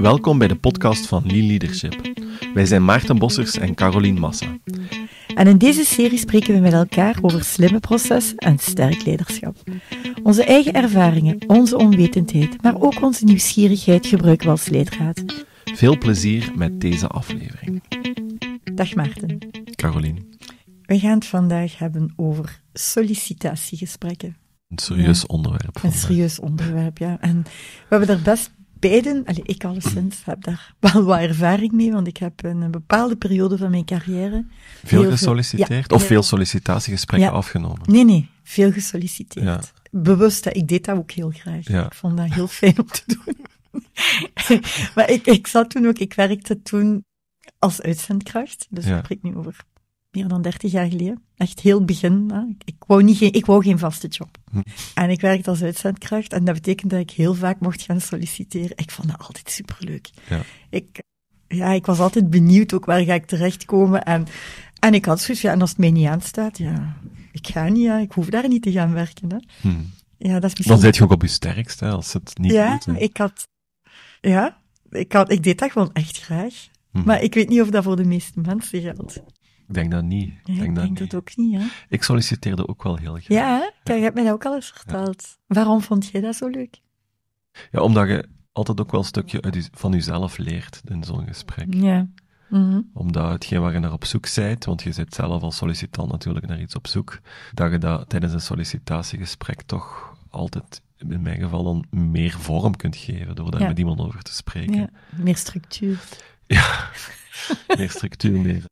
Welkom bij de podcast van Lee Leadership. Wij zijn Maarten Bossers en Carolien Massa. En in deze serie spreken we met elkaar over slimme processen en sterk leiderschap. Onze eigen ervaringen, onze onwetendheid, maar ook onze nieuwsgierigheid gebruiken we als leidraad. Veel plezier met deze aflevering. Dag Maarten. Carolien. We gaan het vandaag hebben over sollicitatiegesprekken. Een serieus onderwerp. Een serieus onderwerp, ja. En we hebben er best beiden, ik alleszins heb daar wel wat ervaring mee, want ik heb een, een bepaalde periode van mijn carrière. Veel gesolliciteerd? of veel sollicitatiegesprekken afgenomen? Nee, nee, veel gesolliciteerd. Bewust, ik deed dat ook heel graag. Ik vond dat heel fijn om te doen. maar ik, ik zat toen ook, ik werkte toen als uitzendkracht, dus ik spreek nu over meer dan dertig jaar geleden. Echt heel begin. Hè. Ik, wou niet geen, ik wou geen vaste job. Hm. En ik werkte als uitzendkracht en dat betekent dat ik heel vaak mocht gaan solliciteren. Ik vond dat altijd superleuk. Ja. Ik, ja, ik was altijd benieuwd ook waar ga ik terechtkomen. En, en ik had zoiets, ja, en als het mij niet aanstaat, ja, ik ga niet, ik hoef daar niet te gaan werken. Hè. Hm. Ja, dat is misschien... Dan zit je ook op je sterkste als het niet Ja, ik had... Ja, ik, had, ik deed dat gewoon echt graag. Hm. Maar ik weet niet of dat voor de meeste mensen geldt. Ik denk dat niet. ik denk, dat, ook niet, hè? Ik solliciteerde ook wel heel graag. Ja, Kijk, je hebt mij dat ook al eens verteld. Waarom vond jij dat zo leuk? Ja, omdat je altijd ook wel een stukje uit van jezelf leert in zo'n gesprek. Ja. Mhm. Omdat hetgeen waar je naar op zoek bent, want je zit zelf als sollicitant natuurlijk naar iets op zoek, dat je dat tijdens een sollicitatiegesprek toch altijd, in mijn geval, dan meer vorm kunt geven door daar met iemand over te spreken. Ja. Meer structuur. Ja, meer structuur, meer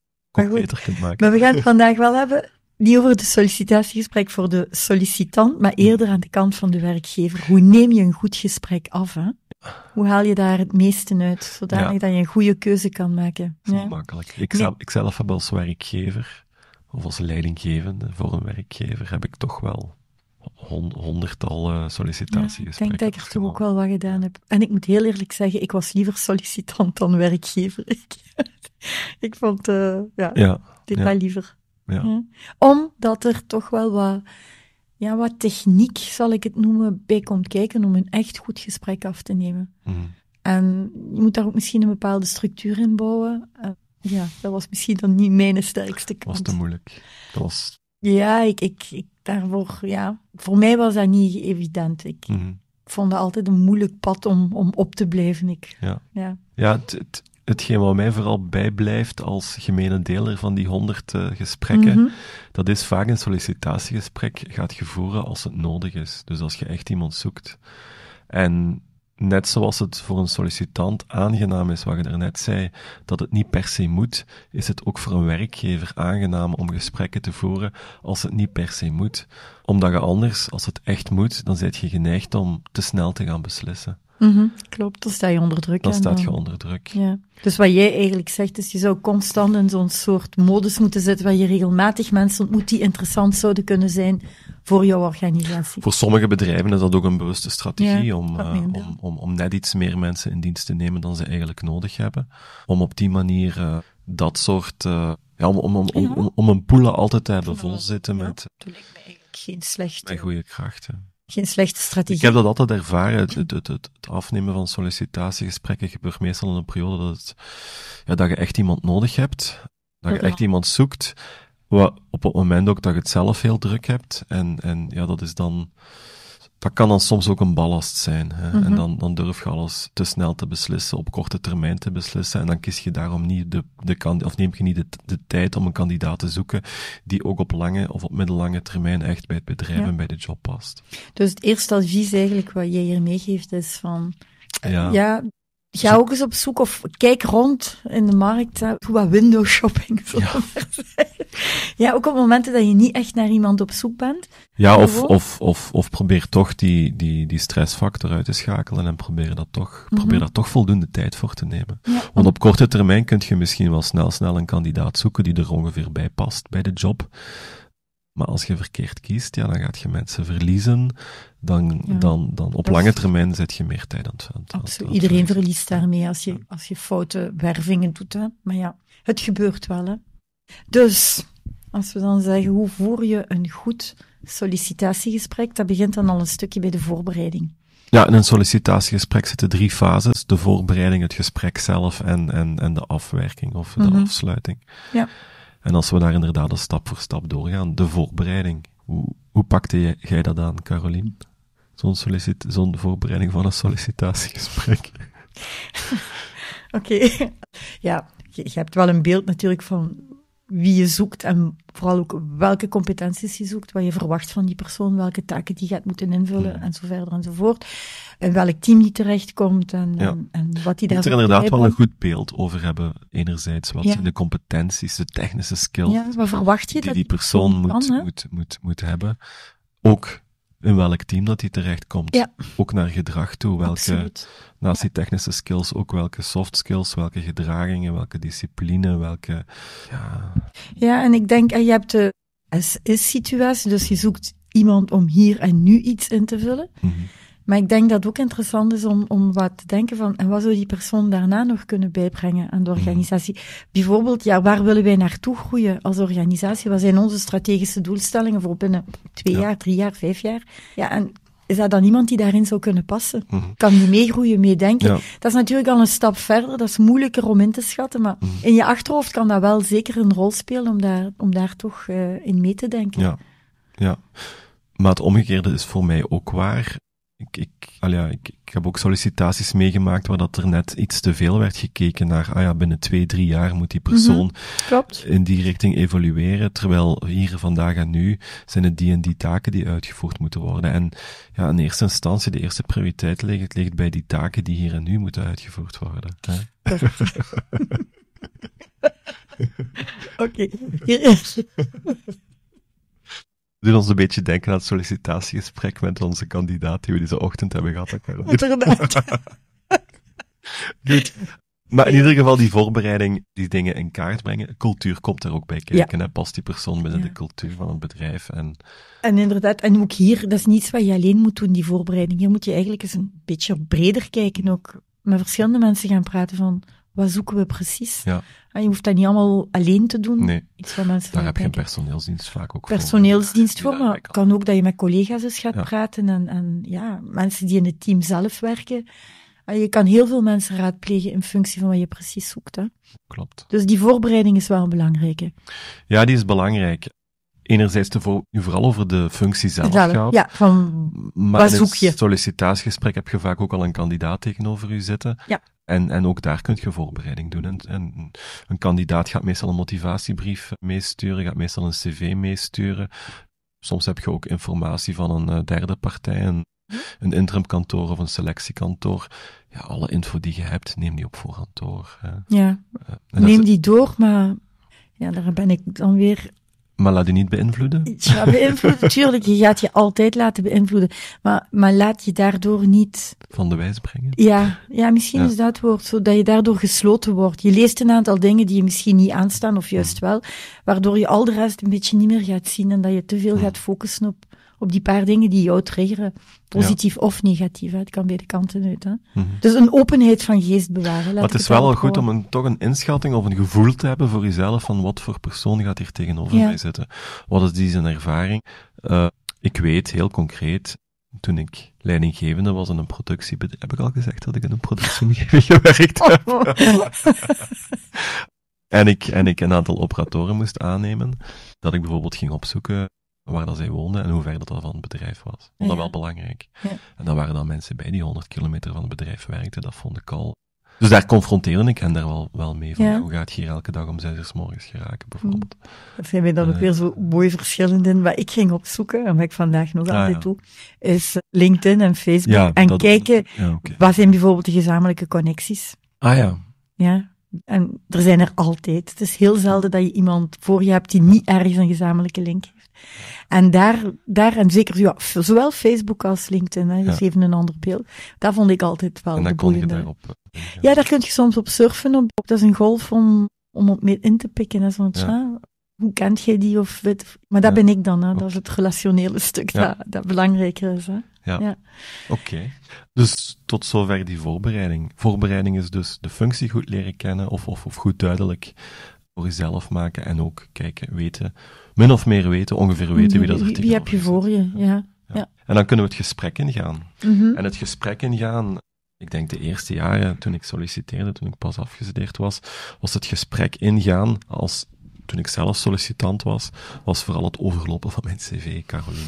maar beter kunt maken. Maar we gaan het vandaag wel hebben niet over het sollicitatiegesprek voor de sollicitant, maar hmm. eerder aan de kant van de werkgever. Hoe neem je een goed gesprek af? Hè? Hoe haal je daar het meeste uit, zodat dat je een goede keuze kan maken? Dat ja? niet makkelijk. Ik, ik zelf heb als werkgever, of als leidinggevende voor een werkgever, heb ik toch wel honderd honderdtal sollicitatiegesprekken. ik denk dat ik er toch ook wel wat gedaan heb. En ik moet heel eerlijk zeggen, ik was liever sollicitant dan werkgever. ik vond, eh, ja, dit ja. liever. Ja. Hm. Omdat er toch wel wat, ja, wat techniek, zal ik het noemen, bij komt kijken om een echt goed gesprek af te nemen. Mhm. En je moet daar ook misschien een bepaalde structuur in bouwen. ja, dat was misschien dan niet mijn sterkste kant. Was te moeilijk. Dat was... Ja, ik, ik, daarvoor, ja. Voor mij was dat niet evident. Ik, ik mhm. vond dat altijd een moeilijk pad om, om op te blijven. Ik, ja. Ja, ja het hetgeen wat mij vooral bijblijft als gemene deler van die honderd eh, gesprekken, mhm. dat is vaak een sollicitatiegesprek gaat je voeren als het nodig is. Dus als je echt iemand zoekt. En net zoals het voor een sollicitant aangenaam is, wat je daarnet zei, dat het niet per se moet, is het ook voor een werkgever aangenaam om gesprekken te voeren als het niet per se moet. Omdat je anders, als het echt moet, dan ben je geneigd om te snel te gaan beslissen. Mm klopt, dan sta je onder druk. Dan staat je onder druk. Ja. Dus wat jij eigenlijk zegt, is je zou constant in zo'n soort modus moeten zitten waar je regelmatig mensen ontmoet die interessant zouden kunnen zijn voor jouw organisatie. Voor sommige bedrijven is dat ook een bewuste strategie om, eh, om, om, om, net iets meer mensen in dienst te nemen dan ze eigenlijk nodig hebben. Om op die manier eh, dat soort... Eh, ja, om, om, om, om, om, een poelen altijd te hebben vol zitten met... Dat lijkt me eigenlijk geen slechte... Met goede krachten. Geen slechte strategie. Ik heb dat altijd ervaren. Het, het, het, afnemen van sollicitatiegesprekken gebeurt meestal in een periode dat, ja, dat je echt iemand nodig hebt. Dat je echt iemand zoekt. Wat, op het moment ook dat je het zelf heel druk hebt. En, en ja, dat is dan dat kan dan soms ook een ballast zijn. Hè? En mhm. dan, dan durf je alles te snel te beslissen, op korte termijn te beslissen. En dan kies je daarom niet de, de of neem je niet de, de tijd om een kandidaat te zoeken die ook op lange of op middellange termijn echt bij het bedrijf en bij de job past. Dus het eerste advies eigenlijk wat jij hier meegeeft is van, ja. ja. Ga ook eens op zoek of kijk rond in de markt. Doe wat window shopping. Ja. ook op momenten dat je niet echt naar iemand op zoek bent. Ja, of, of, of, of probeer toch die, die, die stressfactor uit te schakelen en probeer, dat toch, mhm. probeer daar toch voldoende tijd voor te nemen. Want op korte termijn kun je misschien wel snel, snel een kandidaat zoeken die er ongeveer bij past bij de job. Maar als je verkeerd kiest, ja, dan gaat je mensen verliezen. Dan, dan, dan op lange termijn zet je meer tijd aan het, aan, Iedereen verliest daarmee als je, als je foute wervingen doet. Maar ja, het gebeurt wel. Hè. Dus, als we dan zeggen, hoe voer je een goed sollicitatiegesprek? Dat begint dan al een stukje bij de voorbereiding. Ja, in een sollicitatiegesprek zitten drie fases. De voorbereiding, het gesprek zelf en, en, en de afwerking of de mhm. afsluiting. Ja. En als we daar inderdaad stap voor stap doorgaan, de voorbereiding. Hoe, hoe pakte jij dat aan, Caroline? Zo'n zo'n voorbereiding van een sollicitatiegesprek. Oké. Ja, je hebt wel een beeld natuurlijk van wie je zoekt en vooral ook welke competenties je zoekt, wat je verwacht van die persoon, welke taken die gaat moeten invullen ja. en zo verder en zo voort. En welk team die terechtkomt en, en, wat die daar. Je moet er inderdaad wel een goed beeld over hebben. Enerzijds, wat zijn de competenties, de technische skills ja, wat verwacht je die dat die persoon moet, moet, moet, moet hebben. Ook in welk team dat hij terechtkomt. komt, Ook naar gedrag toe. Welke, naast die technische skills, ook welke soft skills, welke gedragingen, welke discipline, welke. Ja, ja en ik denk, eh, je hebt de sis situatie dus je zoekt iemand om hier en nu iets in te vullen. Mhm. Maar ik denk dat het ook interessant is om, om wat te denken van, en wat zou die persoon daarna nog kunnen bijbrengen aan de mhm. organisatie? Bijvoorbeeld, ja, waar willen wij naartoe groeien als organisatie? Wat zijn onze strategische doelstellingen voor binnen twee jaar, drie jaar, vijf jaar? Ja, en is dat dan iemand die daarin zou kunnen passen? Mhm. Kan die meegroeien, meedenken? Dat is natuurlijk al een stap verder, dat is moeilijker om in te schatten, maar mhm. in je achterhoofd kan dat wel zeker een rol spelen om daar, om daar toch eh, in mee te denken. Ja, ja. Maar het omgekeerde is voor mij ook waar ik, ik, al ja, ik, ik, heb ook sollicitaties meegemaakt waar dat er net iets te veel werd gekeken naar, ah ja, binnen twee, drie jaar moet die mhm, persoon in die richting evolueren, terwijl hier vandaag en nu zijn het die en die taken die uitgevoerd moeten worden. En ja, in eerste instantie, de eerste prioriteit ligt, ligt bij die taken die hier en nu moeten uitgevoerd worden. Hè? Oké. is doet ons een beetje denken aan het sollicitatiegesprek met onze kandidaat die we deze ochtend hebben gehad. Inderdaad. Goed. Maar in ieder geval die voorbereiding, die dingen in kaart brengen. Cultuur komt er ook bij kijken. en Hè? Past die persoon binnen de cultuur van het bedrijf? En... en inderdaad, en ook hier, dat is niets wat je alleen moet doen, die voorbereiding. Hier moet je eigenlijk eens een beetje breder kijken ook. Met verschillende mensen gaan praten van, wat zoeken we precies? Ja. En ah, je hoeft dat niet allemaal alleen te doen. Nee, Iets van mensen daar heb je een personeelsdienst vaak ook Personeelsdienst voor, maar het kan ook dat je met collega's eens gaat praten en, en ja, mensen die in het team zelf werken. En ah, je kan heel veel mensen raadplegen in functie van wat je precies zoekt. Hè? Klopt. Dus die voorbereiding is wel een belangrijke. Ja, die is belangrijk enerzijds te vooral over de functie zelf gaat. Ja, van maar wat zoek je? sollicitatiegesprek heb je vaak ook al een kandidaat tegenover je zitten. Ja. En, en ook daar kun je voorbereiding doen. En, en een kandidaat gaat meestal een motivatiebrief meesturen, gaat meestal een cv meesturen. Soms heb je ook informatie van een eh, derde partij, een, mhm. een interim kantoor of een selectiekantoor. Ja, alle info die je hebt, neem die op voorhand door. Ja, eh, neem die door, maar ja, daar ben ik dan weer maar laat je niet beïnvloeden? Ja, beïnvloeden, tuurlijk. Je gaat je altijd laten beïnvloeden. Maar, maar laat je daardoor niet... Van de wijs brengen? Ja, ja misschien is dat woord woord. dat je daardoor gesloten wordt. Je leest een aantal dingen die je misschien niet aanstaan, of juist mm. wel. Waardoor je al de rest een beetje niet meer gaat zien en dat je te veel mm. gaat focussen op op die paar dingen die jou triggeren. Positief of negatief, het kan beide kanten uit. Hè. Mhm. Dus een openheid van geest bewaren. Maar het is wel al goed om een, toch een inschatting of een gevoel te hebben voor jezelf van wat voor persoon gaat hier tegenover mij zitten. Wat is die zijn ervaring? Eh, ik weet heel concreet, toen ik leidinggevende was in een productie, heb ik al gezegd dat ik in een productieomgeving gewerkt heb. Oh. en, ik, en ik een aantal operatoren moest aannemen, dat ik bijvoorbeeld ging opzoeken waar dat zij woonden en hoe ver dat, dat van het bedrijf was. Vond dat was wel belangrijk. Ja. En dan waren dan mensen bij die 100 kilometer van het bedrijf werkten, dat vond ik al. Dus daar confronteerde ik hen daar wel, wel mee van. Hoe gaat je hier elke dag om zes uur morgens geraken, bijvoorbeeld? Hm. Dat zijn wij dan ook weer zo mooi verschillende. in. Wat ik ging opzoeken, en wat ik vandaag nog ah, altijd toe. doe, is LinkedIn en Facebook. en kijken, wat zijn bijvoorbeeld de gezamenlijke connecties? Ah ja. Ja, en er zijn er altijd. Het is heel zelden dat je iemand voor je hebt die niet ergens een gezamenlijke link en daar, daar en zeker ja, zowel Facebook als LinkedIn, dat is even een ander beeld. Dat vond ik altijd wel. En dan kon je daarop. Eh, ja. daar kun je soms op surfen. Op, dat is een golf om, om op mee in te pikken. Hè, Hoe kent jij die? Of weet, maar dat ben ik dan. Hè, dat is het relationele stuk dat, dat belangrijker is. Ja. ja. Oké. Dus tot zover die voorbereiding. Voorbereiding is dus de functie goed leren kennen of, of, of goed duidelijk voor jezelf maken en ook kijken, weten, min of meer weten, ongeveer weten wie mhm. dat er Wie heb je voor je, ja. ja. En dan kunnen we het gesprek ingaan. Mm En het gesprek ingaan, ik denk de eerste jaren toen ik solliciteerde, toen ik pas afgestudeerd was, was het gesprek ingaan als toen ik zelf sollicitant was, was vooral het overlopen van mijn cv, Caroline.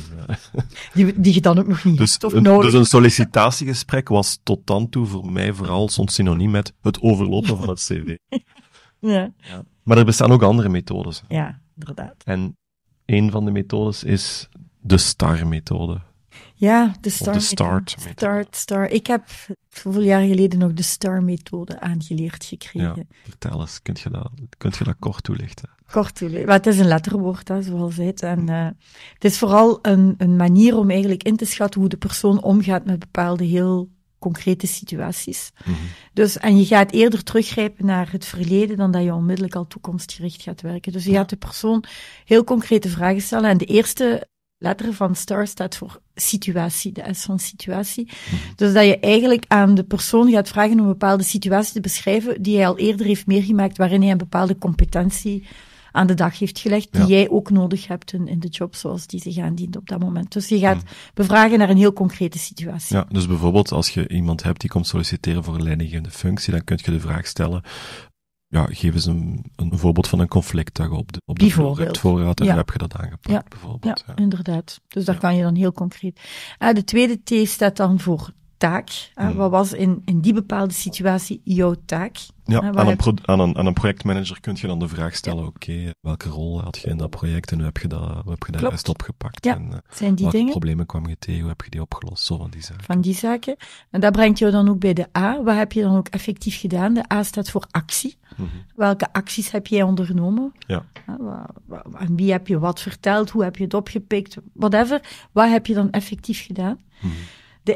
Die, die je dan ook nog niet dus, nodig. Een, dus een sollicitatiegesprek was tot dan toe voor mij vooral soms synoniem met het overlopen van het cv. ja. ja. Maar er bestaan ook andere methodes. Ja, inderdaad. En een van de methodes is de STAR-methode. Ja, de STAR. de start. Methode. Start, STAR. Ik heb zoveel jaar geleden nog de STAR-methode aangeleerd gekregen. Ja, vertel eens, kunt je, dat, kunt je dat kort toelichten? Kort toelichten. het is een letterwoord, hè, zoals het. En eh, het is vooral een, een manier om eigenlijk in te schatten hoe de persoon omgaat met bepaalde heel concrete situaties. Mhm. Dus, en je gaat eerder teruggrijpen naar het verleden dan dat je onmiddellijk al toekomstgericht gaat werken. Dus je gaat de persoon heel concrete vragen stellen. En de eerste letter van STAR staat voor situatie, de S van situatie. Mhm. Dus dat je eigenlijk aan de persoon gaat vragen om een bepaalde situatie te beschrijven die hij al eerder heeft meegemaakt, waarin hij een bepaalde competentie aan de dag heeft gelegd, die jij ook nodig hebt in, in, de job zoals die zich aandient op dat moment. Dus je gaat bevragen naar een heel concrete situatie. Ja, dus bijvoorbeeld als je iemand hebt die komt solliciteren voor een leidinggevende functie, dan kun je de vraag stellen, ja, geef eens een, een voorbeeld van een conflict dat je Op de voorraad, gehad en ja. heb je dat aangepakt, ja. bijvoorbeeld. Ja, inderdaad. Dus daar kan je dan heel concreet. Ah, de tweede T staat dan voor taak? Hmm. Wat was in, in die bepaalde situatie jouw taak? Ja, aan een, aan, een, aan een projectmanager kun je dan de vraag stellen, oké, welke rol had je in dat project en hoe heb je, dat, heb je dat juist opgepakt? Ja, en, eh, zijn die welke dingen? problemen kwam je tegen, hoe heb je die opgelost? Zo van die zaken. Van die zaken. En dat brengt jou dan ook bij de A. Wat heb je dan ook effectief gedaan? De A staat voor actie. Mhm. Welke acties heb jij ondernomen? Ja. Aan wie heb je wat verteld? Hoe heb je het opgepikt? Whatever. Wat heb je dan effectief gedaan? Mhm.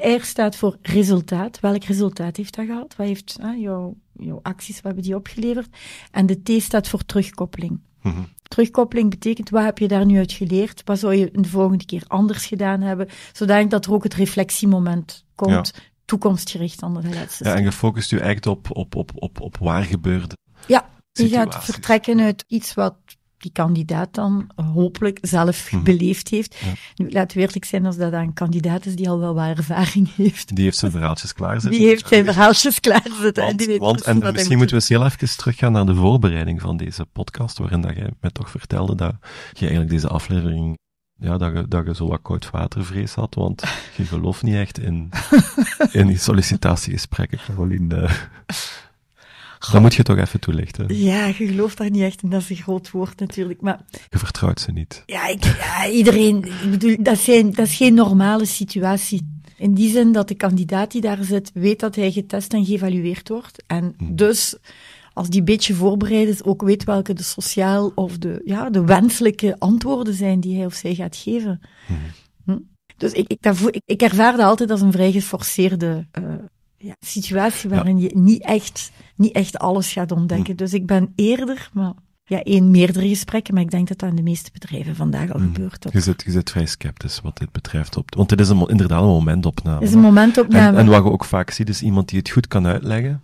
De R staat voor resultaat. Welk resultaat heeft dat gehad? Wat heeft jouw, jouw acties, wat hebben die opgeleverd? En de T staat voor terugkoppeling. Mhm. Terugkoppeling betekent, wat heb je daar nu uit geleerd? Wat zou je de volgende keer anders gedaan hebben? Zodat er ook het reflectiemoment komt, toekomstgericht dan de laatste. Ja, en je u je op, op, op, op, op waar gebeurde. Ja, je gaat vertrekken uit iets wat die kandidaat dan hopelijk zelf mhm. beleefd heeft. Ja. Nu, laat eerlijk zijn als dat een kandidaat is die al wel wat ervaring heeft. Die heeft zijn verhaaltjes klaarzetten. Die heeft zijn verhaaltjes klaarzetten. Want, en, misschien moeten we eens heel even teruggaan naar de voorbereiding van deze podcast, waarin dat jij mij toch vertelde dat je eigenlijk deze aflevering ja, dat je, dat je zo wat koud watervrees had, want je gelooft niet echt in, in die sollicitatiegesprekken, Caroline. Dan Dat moet je toch even toelichten. Ja, je gelooft daar niet echt in. Dat is een groot woord natuurlijk. Maar, je vertrouwt ze niet. Ja, ik, ja iedereen. Ik bedoel, dat, zijn, dat is geen normale situatie. In die zin dat de kandidaat die daar zit, weet dat hij getest en geëvalueerd wordt. En hmm. dus, als die beetje voorbereid is, ook weet welke de sociaal of de, ja, de wenselijke antwoorden zijn die hij of zij gaat geven. Hmm. Hm? Dus ik, ik, ik, ervaar dat altijd als een vrij geforceerde eh, ja, situatie waarin je niet echt, niet echt alles gaat ontdekken. Dus ik ben eerder, maar ja, één meerdere gesprekken, maar ik denk dat dat in de meeste bedrijven vandaag al mhm. gebeurt. Je, zit, je zit vrij sceptisch wat dit betreft. Op, want het is een, inderdaad een momentopname. Het is een momentopname. En, en wat je ook vaak ziet, is iemand die het goed kan uitleggen,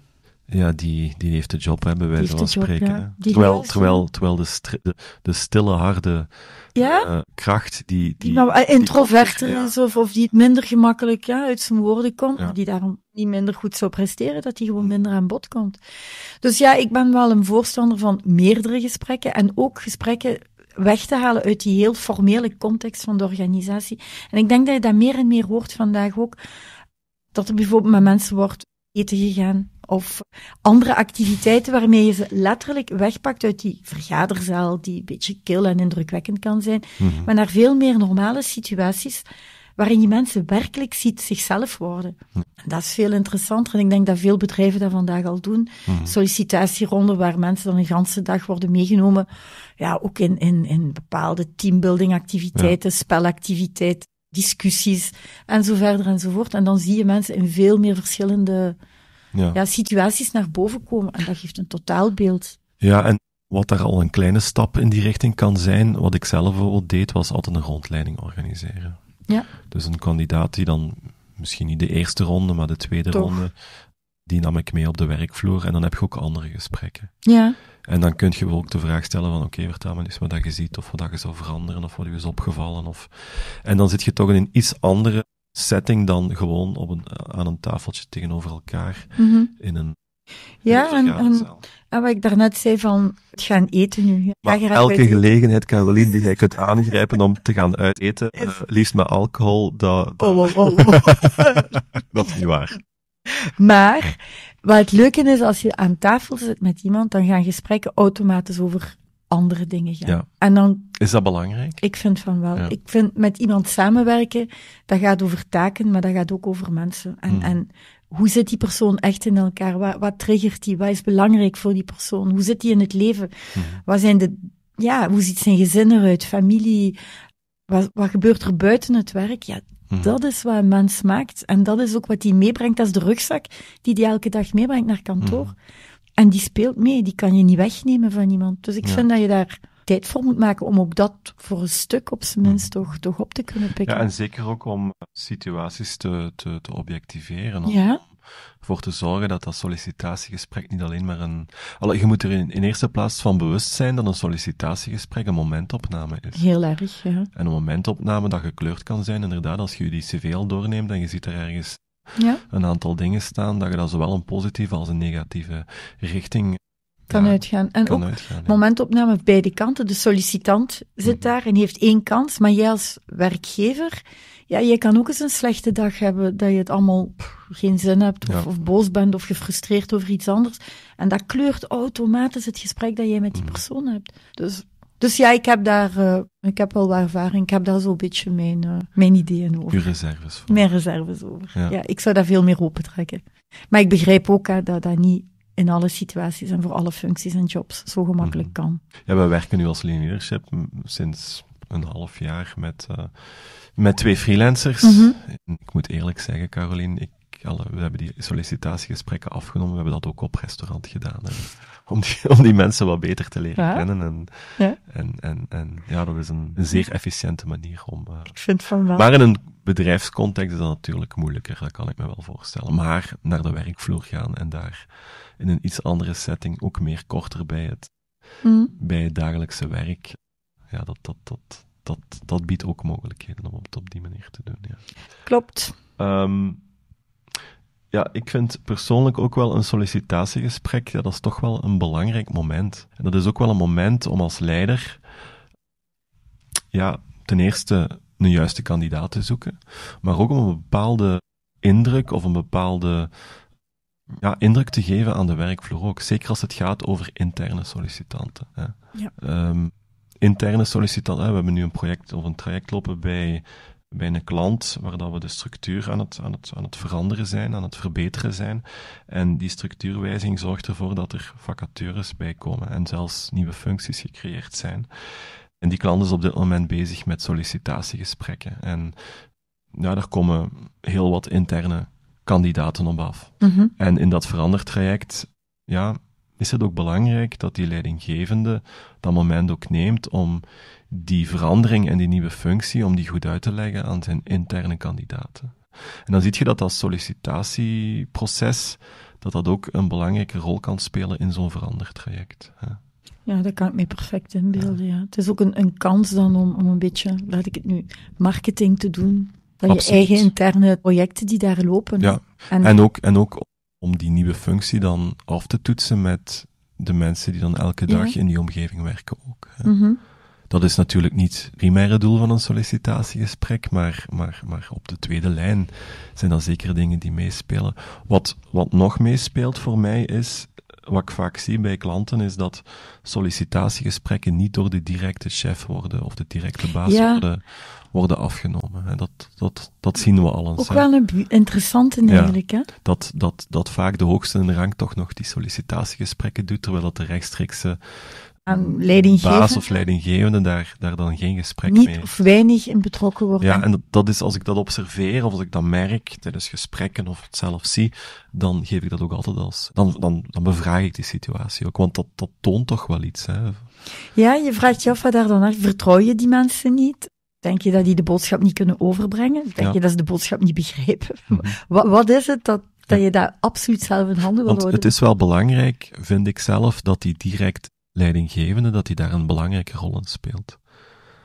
ja, die, die heeft de job, hebben wij wijze van spreken. terwijl, terwijl, terwijl de, de, stille, harde eh, kracht die... Die, nou, eh, introverter is, of, die het minder gemakkelijk ja, uit zijn woorden komt, die daarom niet minder goed zou presteren, dat die gewoon mm. minder aan bod komt. Dus ja, ik ben wel een voorstander van meerdere gesprekken en ook gesprekken weg te halen uit die heel formele context van de organisatie. En ik denk dat je dat meer en meer hoort vandaag ook, dat er bijvoorbeeld met mensen wordt eten gegaan of andere activiteiten waarmee je ze letterlijk wegpakt uit die vergaderzaal, die een beetje kil en indrukwekkend kan zijn, mhm. maar naar veel meer normale situaties waarin je mensen werkelijk ziet zichzelf worden. Mhm. En dat is veel interessanter en ik denk dat veel bedrijven dat vandaag al doen. Mm. Sollicitatieronden waar mensen dan een ganse dag worden meegenomen, ja, ook in, in, in bepaalde teambuilding activiteiten, spelactiviteiten discussies en zo verder enzovoort. En dan zie je mensen in veel meer verschillende ja. ja. situaties naar boven komen en dat geeft een totaalbeeld. Ja, en wat daar al een kleine stap in die richting kan zijn, wat ik zelf bijvoorbeeld deed, was altijd een rondleiding organiseren. Ja. Dus een kandidaat die dan misschien niet de eerste ronde, maar de tweede ronde, die nam ik mee op de werkvloer en dan heb je ook andere gesprekken. Ja. En dan kun je ook de vraag stellen van, oké, okay, vertel me eens wat dat je ziet, of wat dat je zou veranderen, of wat je is opgevallen. Of... En dan zit je toch in een iets andere setting dan gewoon op een, eh, aan een tafeltje tegenover elkaar mhm. in een. Ja, en, en, ah, wat ik daarnet zei van het gaan eten nu. elke gelegenheid, Caroline, die jij kunt aangrijpen om te gaan uiteten, eh, liefst met alcohol, dat, dat... Oh, oh, oh, oh. dat is niet waar. Maar wat het leuke is, als je aan tafel zit met iemand, dan gaan gesprekken automatisch over andere dingen gaan. Ja. En dan, is dat belangrijk? Ik vind van wel. Ik vind met iemand samenwerken, dat gaat over taken, maar dat gaat ook over mensen. En, mm. en hoe zit die persoon echt in elkaar? Wat, triggert die? Wat is belangrijk voor die persoon? Hoe zit die in het leven? Mm. Wat zijn de, ja, hoe ziet zijn gezin eruit? Familie? Wat, wat gebeurt er buiten het werk? Ja, mm. dat is wat een mens maakt. En dat is ook wat hij meebrengt. Dat is de rugzak die hij elke dag meebrengt naar kantoor. En die speelt mee, die kan je niet wegnemen van iemand. Dus ik vind dat je daar tijd voor moet maken om ook dat voor een stuk op zijn minst mm. toch, toch op te kunnen pikken. Ja, en zeker ook om eh, situaties te, te, te objectiveren. Om ja. Voor te zorgen dat dat sollicitatiegesprek niet alleen maar een. Allee, je moet er in, eerste plaats van bewust zijn dat een sollicitatiegesprek een momentopname is. Heel erg, ja. En een momentopname dat gekleurd kan zijn, inderdaad, als je die CV al doorneemt en je ziet er ergens ja. een aantal dingen staan, dat je dat zowel een positieve als een negatieve richting kan uitgaan. En kan ook uitgaan, ja. momentopname beide kanten. De sollicitant zit mhm. daar en heeft één kans, maar jij als werkgever, ja, jij kan ook eens een slechte dag hebben dat je het allemaal geen zin hebt of, boos bent of gefrustreerd over iets anders. En dat kleurt automatisch het gesprek dat jij met die mhm. persoon hebt. Dus dus ja, ik heb daar, eh, ik heb wel wat ervaring. Ik heb daar zo'n beetje mijn, eh, mijn ideeën over. Uw reserves voor. Mijn reserves over. Ja. ik zou daar veel meer opentrekken. Maar ik begrijp ook dat dat niet in alle situaties en voor alle functies en jobs zo gemakkelijk mhm. kan. Ja, we werken nu als Lean Leadership sinds een half jaar met, eh, met twee freelancers. Mhm. Ik moet eerlijk zeggen, Caroline, ik, we hebben die sollicitatiegesprekken afgenomen. We hebben dat ook op restaurant gedaan om die, mensen wat beter te leren kennen. En ja. En, en, en ja, dat is een, zeer efficiënte manier om. Eh, ik vind van Maar in een bedrijfscontext is dat natuurlijk moeilijker, dat kan ik me wel voorstellen. Maar naar de werkvloer gaan en daar in een iets andere setting ook meer korter bij het, mm. bij dagelijkse werk. Ja, dat, dat, dat, dat, dat biedt ook mogelijkheden om het op die manier te doen. Ja. Klopt. Ehm, ja, ik vind persoonlijk ook wel een sollicitatiegesprek, ja, dat is toch wel een belangrijk moment. En dat is ook wel een moment om als leider, ja, ten eerste een juiste kandidaat te zoeken, maar ook om een bepaalde indruk of een bepaalde ja, indruk te geven aan de werkvloer ook. Zeker als het gaat over interne sollicitanten. Hè. Ehm, interne sollicitanten, we hebben nu een project of een traject lopen bij bij een klant waar dat we de structuur aan het, aan, het, aan het veranderen zijn, aan het verbeteren zijn. En die structuurwijziging zorgt ervoor dat er vacatures bij komen en zelfs nieuwe functies gecreëerd zijn. En die klant is op dit moment bezig met sollicitatiegesprekken. En daar komen heel wat interne kandidaten op af. Mhm. En in dat verandertraject ja, is het ook belangrijk dat die leidinggevende dat moment ook neemt om die verandering en die nieuwe functie, om die goed uit te leggen aan zijn interne kandidaten. En dan zie je dat dat sollicitatieproces, dat dat ook een belangrijke rol kan spelen in zo'n verandertraject. Hè. Ja, dat kan ik me perfect inbeelden. Ja. Het is ook een, een kans dan om, om een beetje, laat ik het nu, marketing te doen. Van je eigen interne projecten die daar lopen. Ja. En, en, ook, en ook om die nieuwe functie dan af te toetsen met de mensen die dan elke dag in die omgeving werken ook. Mhm. Dat is natuurlijk niet het primaire doel van een sollicitatiegesprek, maar, maar, maar op de tweede lijn zijn dat zeker dingen die meespelen. Wat, wat nog meespeelt voor mij is, wat ik vaak zie bij klanten, is dat sollicitatiegesprekken niet door de directe chef worden of de directe baas ja. worden worden afgenomen. En dat, dat, dat zien we al eens. Ook wel een interessante eigenlijk. Hè? Dat, dat, dat vaak de hoogste in de rang toch nog die sollicitatiegesprekken doet, terwijl dat de rechtstreekse mm, baas of leidinggevende daar, daar dan geen gesprek Niet mee Niet of weinig in betrokken worden. Ja, en dat, is als ik dat observeer of als ik dat merk tijdens gesprekken of het zelf zie, dan geef ik dat ook altijd als, dan, dan, dan bevraag ik die situatie ook, want dat, dat toont toch wel iets. Hè? Ja, je vraagt je af wat daar dan naar. vertrouw je die mensen niet? Denk je dat die de boodschap niet kunnen overbrengen? Denk je dat ze de boodschap niet begrijpen? Mhm. wat, wat, is het dat, dat je daar absoluut zelf in handen wil houden? Het is wel belangrijk, vind ik zelf, dat die direct leidinggevende, dat die daar een belangrijke rol in speelt.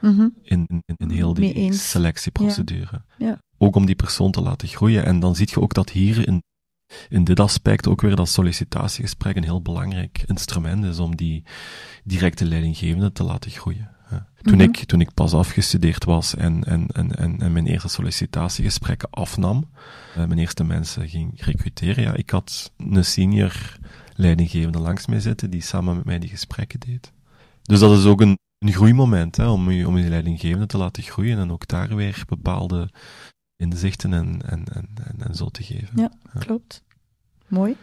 Mhm. in, in, in, heel die selectieprocedure. Ja. Ook om die persoon te laten groeien. En dan zie je ook dat hier in, in dit aspect ook weer dat sollicitatiegesprek een heel belangrijk instrument is om die directe leidinggevende te laten groeien. Toen, mhm. ik, toen ik pas afgestudeerd was en, en, en, en, mijn eerste sollicitatiegesprekken afnam, eh, mijn eerste mensen ging recruteren, ja, ik had een senior leidinggevende langs mij zitten die samen met mij die gesprekken deed. Dus dat is ook een, een groeimoment hè, om, je, om je leidinggevende te laten groeien en ook daar weer bepaalde inzichten en, en, en, en, zo te geven. Ja, klopt. Mooi.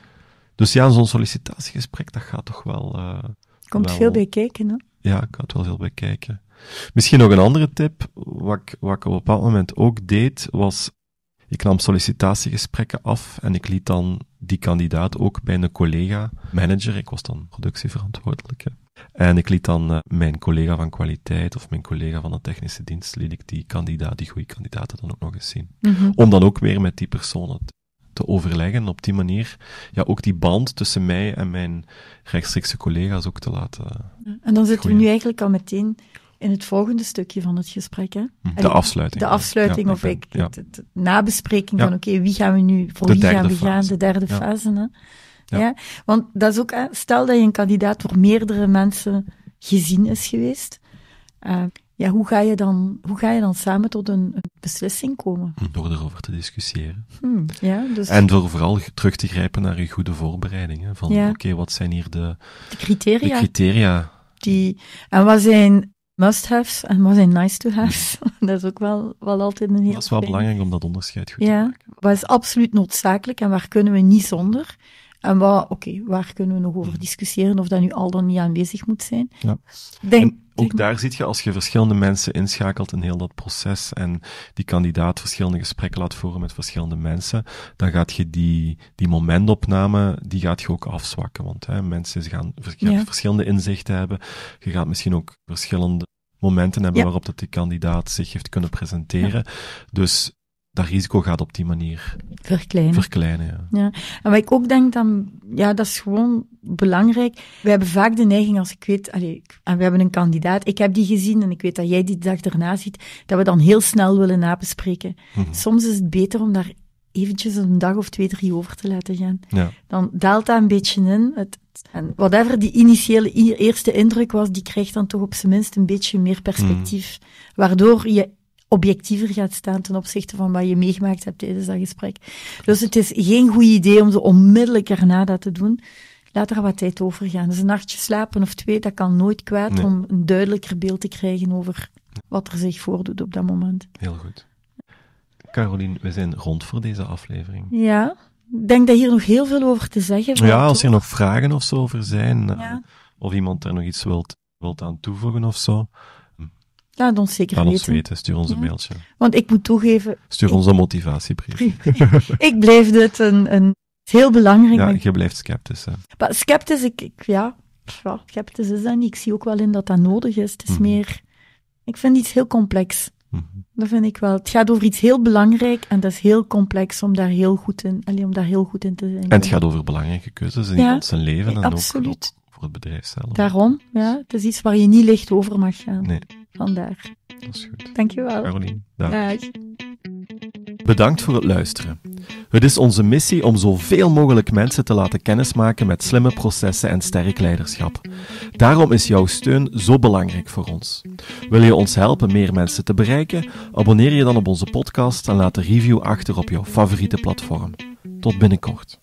Dus ja, zo'n sollicitatiegesprek, dat gaat toch wel. Uh, Komt veel bij kijken, hè? Ja, ik had wel heel bij kijken. Misschien nog een andere tip, wat ik, wat ik op een bepaald moment ook deed, was ik nam sollicitatiegesprekken af en ik liet dan die kandidaat ook bij een collega manager, ik was dan productieverantwoordelijke. En ik liet dan eh, mijn collega van kwaliteit of mijn collega van de technische dienst, liet ik die kandidaat, die goede kandidaten dan ook nog eens zien. Mhm. Om dan ook weer met die personen te overleggen. Op die manier ja, ook die band tussen mij en mijn rechtstreekse collega's ook te laten. Eh, en dan zitten we nu eigenlijk al meteen in het volgende stukje van het gesprek. Hè? Mhm. De afsluiting. De afsluiting of ik, nabespreking van oké, wie gaan we nu, voor wie gaan we gaan, de derde fase. Hè? Ja. Want dat is ook, stel dat je een kandidaat voor meerdere mensen gezien is geweest. Eh, ja, hoe, ga je dan, hoe ga je dan samen tot een, beslissing komen? Hm, door erover te discussiëren. Hm, ja, dus... En door vooral terug te grijpen naar je goede voorbereidingen. Van oké, wat zijn hier de, de criteria? De criteria. Die, en wat zijn must-haves en wat zijn nice-to-haves. dat is ook wel, wel altijd een heel... Dat is wel belangrijk om dat onderscheid goed ja, te maken. Wat is absoluut noodzakelijk en waar kunnen we niet zonder? En wat, oké, waar kunnen we nog over mm. discussiëren of dat nu al dan niet aanwezig moet zijn? Ja. Denk, ook daar zit je, als je verschillende mensen inschakelt in heel dat proces en die kandidaat verschillende gesprekken laat voeren met verschillende mensen, dan gaat je die, die momentopname, die gaat je ook afzwakken. Want hè, mensen gaan verschillende inzichten hebben. Je gaat misschien ook verschillende momenten hebben waarop dat die kandidaat zich heeft kunnen presenteren. Dus dat risico gaat op die manier verkleinen. verkleinen ja. ja. En wat ik ook denk, dan, ja, dat is gewoon belangrijk. We hebben vaak de neiging, als ik weet, en we hebben een kandidaat, ik heb die gezien en ik weet dat jij die dag erna ziet, dat we dan heel snel willen nabespreken. Mhm. Soms is het beter om daar eventjes een dag of twee, drie over te laten gaan. Ja. Dan daalt dat een beetje in. Het, en whatever die initiële eerste indruk was, die krijgt dan toch op zijn minst een beetje meer perspectief. Mhm. Waardoor je objectiever gaat staan ten opzichte van wat je meegemaakt hebt tijdens dat gesprek. Dus het is geen goed idee om ze onmiddellijk erna dat te doen. Laat er wat tijd over gaan. Dus een nachtje slapen of twee, dat kan nooit kwaad om een duidelijker beeld te krijgen over wat er zich voordoet op dat moment. Heel goed. Caroline, we zijn rond voor deze aflevering. Ja, ik denk dat hier nog heel veel over te zeggen valt. Ja, als er nog vragen of zo over zijn, eh, of iemand er nog iets wilt, wilt aan toevoegen of zo, Laat ons zeker Laat weten. ons weten, stuur ons een mailtje. Want ik moet toegeven... Stuur ons een motivatiebrief. ik blijf dit een, een heel belangrijk... Ja, je blijft sceptisch. Hè. Maar sceptisch, ik, ja, ja, sceptisch is dat niet. Ik zie ook wel in dat dat nodig is. Het is mhm. meer... Ik vind iets heel complex. Mm Dat vind ik wel. Het gaat over iets heel belangrijk en dat is heel complex om daar heel goed in, alleen om daar heel goed in te zijn. En het gaat over belangrijke keuzes in ja, zijn leven en ook voor het bedrijf zelf. Daarom, ja. Het is iets waar je niet licht over mag gaan. Nee vandaag. Dat is goed. Dankjewel. Caroline, dag. Bedankt voor het luisteren. Het is onze missie om zoveel mogelijk mensen te laten kennismaken met slimme processen en sterk leiderschap. Daarom is jouw steun zo belangrijk voor ons. Wil je ons helpen meer mensen te bereiken? Abonneer je dan op onze podcast en laat een review achter op jouw favoriete platform. Tot binnenkort.